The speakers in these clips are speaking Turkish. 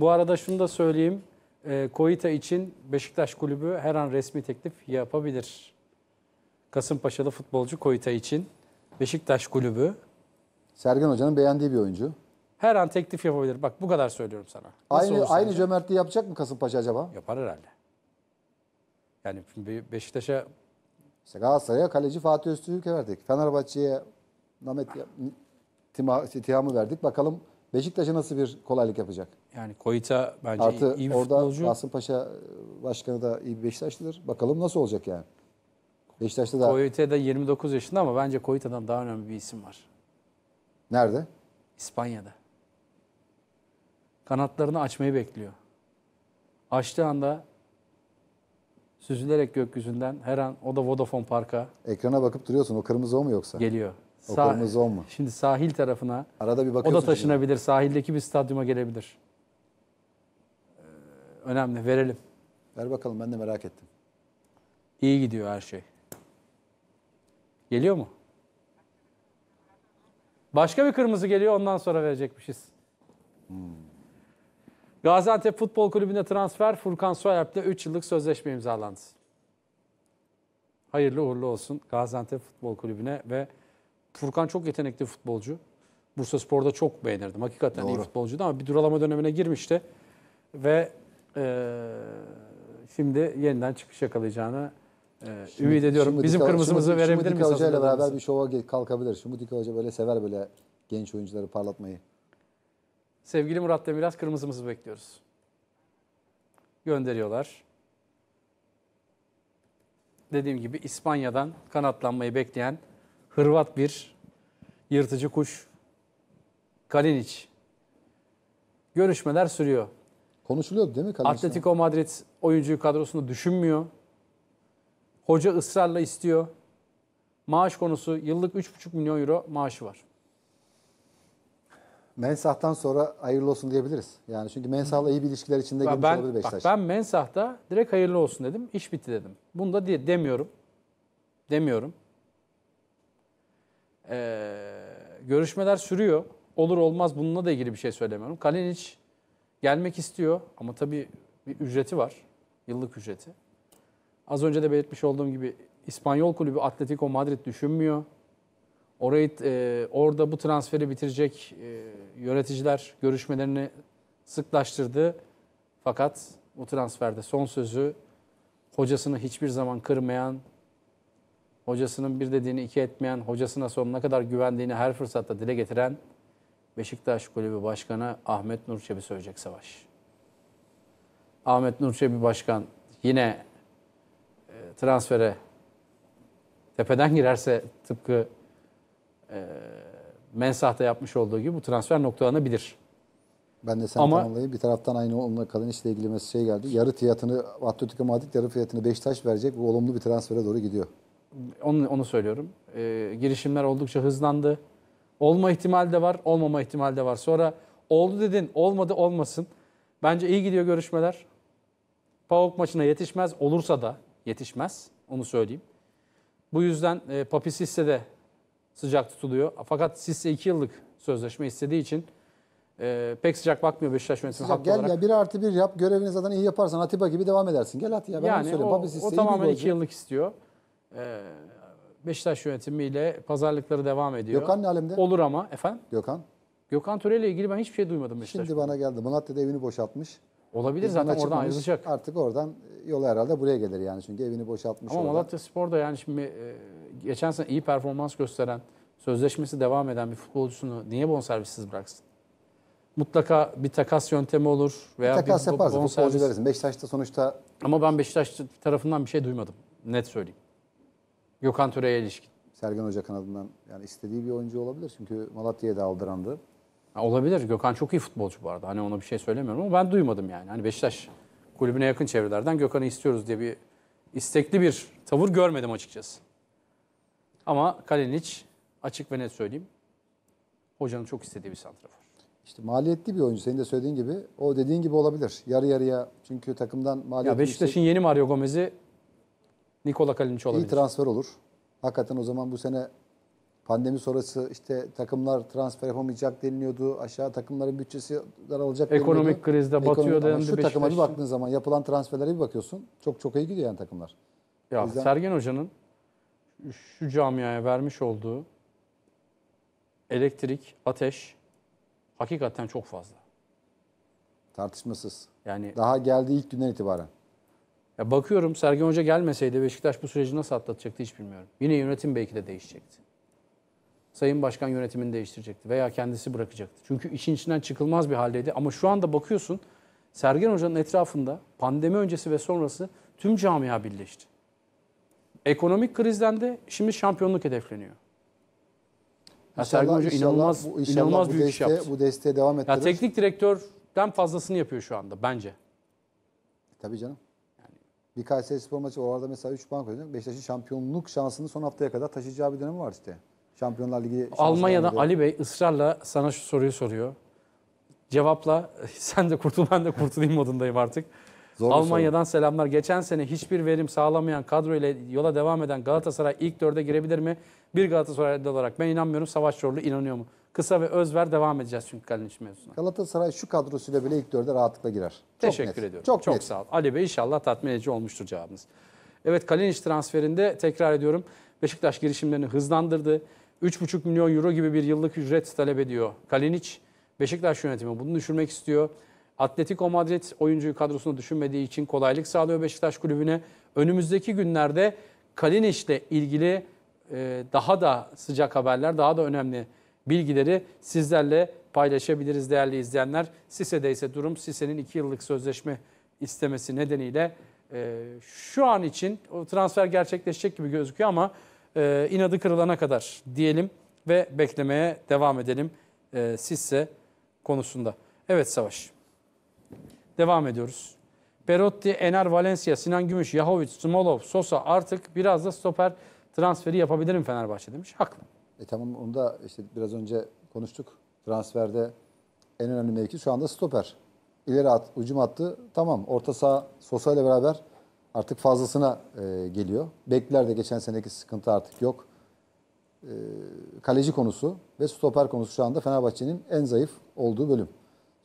Bu arada şunu da söyleyeyim. E, ee, Koita için Beşiktaş Kulübü her an resmi teklif yapabilir. Kasımpaşalı futbolcu Koita için Beşiktaş Kulübü. Sergen Hoca'nın beğendiği bir oyuncu. Her an teklif yapabilir. Bak bu kadar söylüyorum sana. Nasıl aynı aynı cömertliği yapacak mı Kasımpaşa acaba? Yapar herhalde. Yani Beşiktaş'a... İşte Galatasaray'a kaleci Fatih Öztürk'e verdik. Fenerbahçe'ye Namet Tiham'ı verdik. Bakalım Beşiktaş'a nasıl bir kolaylık yapacak? Yani Koyita bence Artı iyi, bir orada futbolcu. Kasım Paşa başkanı da iyi bir Beşiktaşlıdır. Bakalım nasıl olacak yani. Beşiktaş'ta da... Koyita da 29 yaşında ama bence Koyita'dan daha önemli bir isim var. Nerede? İspanya'da. Kanatlarını açmayı bekliyor. Açtığı anda süzülerek gökyüzünden her an o da Vodafone Park'a. Ekrana bakıp duruyorsun. O kırmızı o mu yoksa? Geliyor. O Sa- kırmızı o mu? Şimdi sahil tarafına. Arada bir bakıyorsun. O da taşınabilir. Şimdi. Sahildeki bir stadyuma gelebilir. Önemli. Verelim. Ver bakalım ben de merak ettim. İyi gidiyor her şey. Geliyor mu? Başka bir kırmızı geliyor ondan sonra verecekmişiz. Hmm. Gaziantep Futbol Kulübü'ne transfer Furkan Soyerp'le 3 yıllık sözleşme imzalandı. Hayırlı uğurlu olsun Gaziantep Futbol Kulübü'ne ve Furkan çok yetenekli futbolcu. Bursa Spor'da çok beğenirdim. Hakikaten Doğru. iyi futbolcuydu ama bir duralama dönemine girmişti. Ve e, şimdi yeniden çıkış yakalayacağını e, ümit ediyorum. Şimdi Bizim kırmızımızı verebilir miyiz? Hoca ile beraber bir şova kalkabilir. Şimdi Hoca böyle sever böyle genç oyuncuları parlatmayı. Sevgili Murat Demiraz kırmızımızı bekliyoruz. Gönderiyorlar. Dediğim gibi İspanya'dan kanatlanmayı bekleyen Hırvat bir yırtıcı kuş Kalinic. Görüşmeler sürüyor. Konuşuluyordu değil mi? Kalan Atletico Madrid oyuncuyu kadrosunda düşünmüyor. Hoca ısrarla istiyor. Maaş konusu yıllık 3,5 milyon euro maaşı var. Mensah'tan sonra hayırlı olsun diyebiliriz. Yani çünkü Mensah'la iyi bir ilişkiler içinde ben, olabilir Beşiktaş. Bak ben Mensah'ta direkt hayırlı olsun dedim. İş bitti dedim. Bunu da demiyorum. Demiyorum. Ee, görüşmeler sürüyor. Olur olmaz bununla da ilgili bir şey söylemiyorum. Kalinic Gelmek istiyor ama tabii bir ücreti var. Yıllık ücreti. Az önce de belirtmiş olduğum gibi İspanyol kulübü Atletico Madrid düşünmüyor. Orayı e, orada bu transferi bitirecek e, yöneticiler görüşmelerini sıklaştırdı. Fakat bu transferde son sözü hocasını hiçbir zaman kırmayan, hocasının bir dediğini iki etmeyen, hocasına sonuna kadar güvendiğini her fırsatta dile getiren Beşiktaş Kulübü Başkanı Ahmet Nurçebi söyleyecek Savaş. Ahmet Nurçebi Başkan yine e, transfere tepeden girerse tıpkı e, Mensah'ta yapmış olduğu gibi bu transfer noktalanabilir. Ben de sen tamamlayayım. Bir taraftan aynı onunla kadın işle ilgili mesaj şey geldi. Yarı fiyatını Atletico Madrid yarı fiyatını Beşiktaş verecek. Bu olumlu bir transfere doğru gidiyor. Onu, onu söylüyorum. E, girişimler oldukça hızlandı. Olma ihtimali de var, olmama ihtimali de var. Sonra oldu dedin, olmadı olmasın. Bence iyi gidiyor görüşmeler. Pavuk maçına yetişmez, olursa da yetişmez. Onu söyleyeyim. Bu yüzden e, Papi Sisse de sıcak tutuluyor. Fakat Sisse 2 yıllık sözleşme istediği için e, pek sıcak bakmıyor Beşiktaş yönetimine haklı gel olarak. Gel ya 1 artı 1 yap. Görevini zaten iyi yaparsan Atiba gibi devam edersin. Gel at ya ben yani onu söyleyeyim. O, Papi o tamamen 2 yıllık istiyor. E, Beşiktaş yönetimiyle pazarlıkları devam ediyor. Gökhan ne alemde? Olur ama efendim. Gökhan. Gökhan Töre ile ilgili ben hiçbir şey duymadım Beşiktaş. Şimdi bana geldi. Malatya'da evini boşaltmış. Olabilir İzmir zaten oradan ayrılacak. Artık oradan yolu herhalde buraya gelir yani çünkü evini boşaltmış. Ama Malatya Spor da yani şimdi e, geçen sene iyi performans gösteren, sözleşmesi devam eden bir futbolcusunu niye bonservissiz bıraksın? Mutlaka bir takas yöntemi olur veya bir takas bir yaparsın, bonservis. futbolcu Beşiktaş'ta sonuçta... Ama ben Beşiktaş tarafından bir şey duymadım. Net söyleyeyim. Gökhan Töre'ye ilişkin. Sergen Hoca kanadından yani istediği bir oyuncu olabilir. Çünkü Malatya'ya da aldırandı. Ha, olabilir. Gökhan çok iyi futbolcu bu arada. Hani ona bir şey söylemiyorum ama ben duymadım yani. Hani Beşiktaş kulübüne yakın çevrelerden Gökhan'ı istiyoruz diye bir istekli bir tavır görmedim açıkçası. Ama Kalinic açık ve net söyleyeyim. Hocanın çok istediği bir santrafor. İşte maliyetli bir oyuncu senin de söylediğin gibi. O dediğin gibi olabilir. Yarı yarıya çünkü takımdan maliyetli. Ya şey- Beşiktaş'ın yeni Mario Gomez'i Nikola Kalinic olabilir. İyi transfer olur. Hakikaten o zaman bu sene pandemi sonrası işte takımlar transfer yapamayacak deniliyordu. Aşağı takımların bütçesi daralacak Ekonomik deniliyordu. krizde batıyor dendi Şu Beşiktaş. takıma bir baktığın zaman yapılan transferlere bir bakıyorsun. Çok çok iyi gidiyor yani takımlar. Ya yüzden... Sergen Hoca'nın şu camiaya vermiş olduğu elektrik, ateş hakikaten çok fazla. Tartışmasız. Yani daha geldiği ilk günden itibaren. Ya bakıyorum Sergen Hoca gelmeseydi Beşiktaş bu süreci nasıl atlatacaktı hiç bilmiyorum. Yine yönetim belki de değişecekti. Sayın Başkan yönetimini değiştirecekti veya kendisi bırakacaktı. Çünkü işin içinden çıkılmaz bir haldeydi. Ama şu anda bakıyorsun Sergen Hoca'nın etrafında pandemi öncesi ve sonrası tüm camia birleşti. Ekonomik krizden de şimdi şampiyonluk hedefleniyor. Ya Sergen Hoca inanılmaz, bu, inanılmaz bu büyük deste, iş yaptı. Bu desteğe devam ettirir. Ya teknik direktörden fazlasını yapıyor şu anda bence. Tabii canım. Bir Kayseri Spor maçı orada mesela 3 puan koyacak. Beşiktaş'ın şampiyonluk şansını son haftaya kadar taşıyacağı bir dönem var işte. Şampiyonlar Ligi Almanya'da Ali Bey ısrarla sana şu soruyu soruyor. Cevapla sen de kurtul ben de kurtulayım modundayım artık. Zor Almanya'dan soru. selamlar. Geçen sene hiçbir verim sağlamayan kadro ile yola devam eden Galatasaray ilk dörde girebilir mi? Bir Galatasaraylı olarak ben inanmıyorum. Savaş Çorlu inanıyor mu? Kısa ve özver devam edeceğiz çünkü Kalinic mevzusuna. Galatasaray şu kadrosuyla bile ilk dörde rahatlıkla girer. Çok Teşekkür net. ediyorum. Çok, Çok net. sağ ol. Ali Bey inşallah tatmin edici olmuştur cevabınız. Evet Kalinic transferinde tekrar ediyorum. Beşiktaş girişimlerini hızlandırdı. 3,5 milyon euro gibi bir yıllık ücret talep ediyor Kalinic. Beşiktaş yönetimi bunu düşürmek istiyor. Atletico Madrid oyuncuyu kadrosunu düşünmediği için kolaylık sağlıyor Beşiktaş kulübüne. Önümüzdeki günlerde ile ilgili e, daha da sıcak haberler, daha da önemli bilgileri sizlerle paylaşabiliriz değerli izleyenler. Sise'de ise durum Sise'nin 2 yıllık sözleşme istemesi nedeniyle e, şu an için o transfer gerçekleşecek gibi gözüküyor ama e, inadı kırılana kadar diyelim ve beklemeye devam edelim Sise konusunda. Evet Savaş. Devam ediyoruz. Perotti, Ener Valencia, Sinan Gümüş, Yahovic, Smolov, Sosa artık biraz da stoper transferi yapabilirim Fenerbahçe demiş. Haklı. E tamam onu da işte biraz önce konuştuk. Transferde en önemli mevki şu anda stoper. İleri at, ucum attı. Tamam orta saha Sosa ile beraber artık fazlasına e, geliyor. Bekler de geçen seneki sıkıntı artık yok. E, kaleci konusu ve stoper konusu şu anda Fenerbahçe'nin en zayıf olduğu bölüm.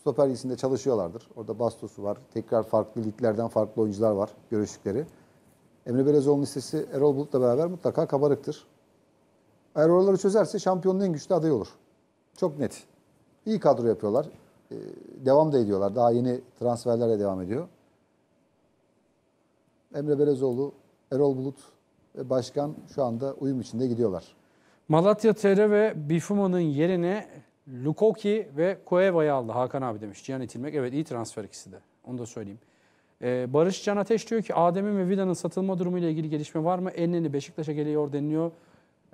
Stoper lisinde çalışıyorlardır. Orada Bastos'u var. Tekrar farklı liglerden farklı oyuncular var. Görüştükleri. Emre Belezoğlu'nun listesi Erol Bulut'la beraber mutlaka kabarıktır. Eğer oraları çözerse şampiyonun en güçlü adayı olur. Çok net. İyi kadro yapıyorlar. Ee, devam da ediyorlar. Daha yeni transferlerle devam ediyor. Emre Belezoğlu, Erol Bulut ve Başkan şu anda uyum içinde gidiyorlar. Malatya TR ve Bifuma'nın yerine Lukoki ve Cueva'yı aldı Hakan abi demiş. Cihan Itilmek. Evet iyi transfer ikisi de. Onu da söyleyeyim. Ee, Barış Can Ateş diyor ki Adem'in ve Vida'nın satılma durumuyla ilgili gelişme var mı? Elneni Beşiktaş'a geliyor deniliyor.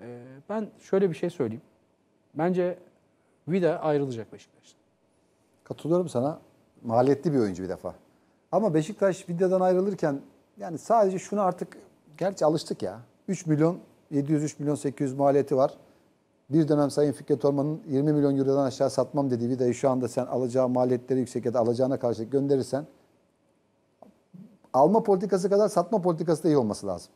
Ee, ben şöyle bir şey söyleyeyim. Bence Vida ayrılacak Beşiktaş'ta Katılıyorum sana. Maliyetli bir oyuncu bir defa. Ama Beşiktaş Vida'dan ayrılırken yani sadece şunu artık gerçi alıştık ya. 3 milyon 703 milyon 800 maliyeti var. Bir dönem Sayın Fikret Orman'ın 20 milyon eurodan aşağı satmam dediği vidayı şu anda sen alacağı maliyetleri yüksek ya da alacağına karşılık gönderirsen alma politikası kadar satma politikası da iyi olması lazım.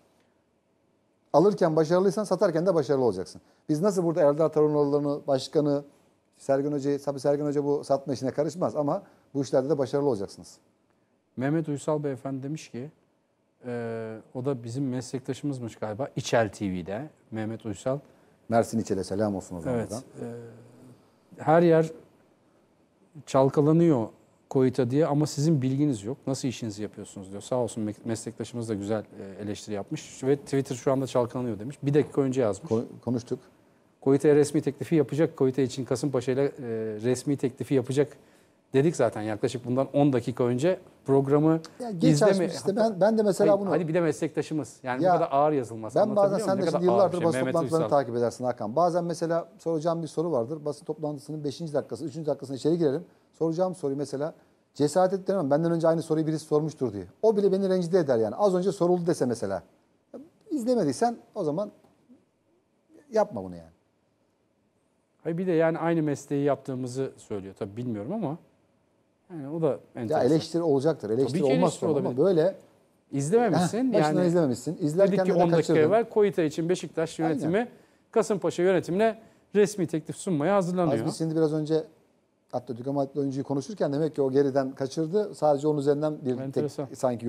Alırken başarılıysan satarken de başarılı olacaksın. Biz nasıl burada Erdar Tarunoğlu'nu, başkanı, Sergen Hoca'yı, tabii Sergen Hoca bu satma işine karışmaz ama bu işlerde de başarılı olacaksınız. Mehmet Uysal Beyefendi demiş ki, e, o da bizim meslektaşımızmış galiba İçel TV'de Mehmet Uysal. Mersin içele selam olsun o zaman. Evet. E, her yer çalkalanıyor Koyita diye ama sizin bilginiz yok. Nasıl işinizi yapıyorsunuz diyor. Sağ olsun meslektaşımız da güzel e, eleştiri yapmış ve Twitter şu anda çalkalanıyor demiş. Bir dakika önce yazmış. Ko konuştuk. Koyita'ya resmi teklifi yapacak. Koyita için Kasımpaşa ile e, resmi teklifi yapacak Dedik zaten yaklaşık bundan 10 dakika önce programı ya izleme. Işte. Ben, ben de mesela hayır, bunu... Hani bir de meslektaşımız. Yani ya, bu kadar ağır yazılmaz. Ben bazen sen de şimdi yıllardır şey. basın Mehmet toplantılarını Uysal. takip edersin Hakan. Bazen mesela soracağım bir soru vardır. Basın toplantısının 5. dakikası, 3. dakikasına içeri girelim. Soracağım soruyu mesela cesaret ettiremem. Benden önce aynı soruyu birisi sormuştur diye. O bile beni rencide eder yani. Az önce soruldu dese mesela. İzlemediysen o zaman yapma bunu yani. Hayır bir de yani aynı mesleği yaptığımızı söylüyor. Tabii bilmiyorum ama yani o da enteresan. Ya eleştiri olacaktır. Eleştiri Tabii olmaz eleştiri sonra ama böyle izlememişsin Heh, yani izlememişsin. İzlerken dedik ki de 10 dakika kaçırdın. evvel için Beşiktaş yönetimi Kasımpaşa yönetimine resmi teklif sunmaya hazırlanıyor. Az biz şimdi biraz önce Atletico Madrid oyuncuyu konuşurken demek ki o geriden kaçırdı. Sadece onun üzerinden bir tek sanki